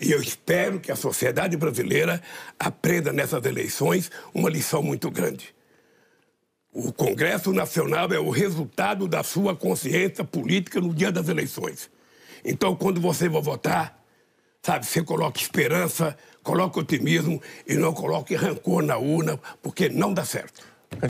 E eu espero que a sociedade brasileira aprenda nessas eleições uma lição muito grande. O Congresso Nacional é o resultado da sua consciência política no dia das eleições. Então, quando você vai votar, sabe, você coloca esperança, coloca otimismo e não coloque rancor na urna, porque não dá certo.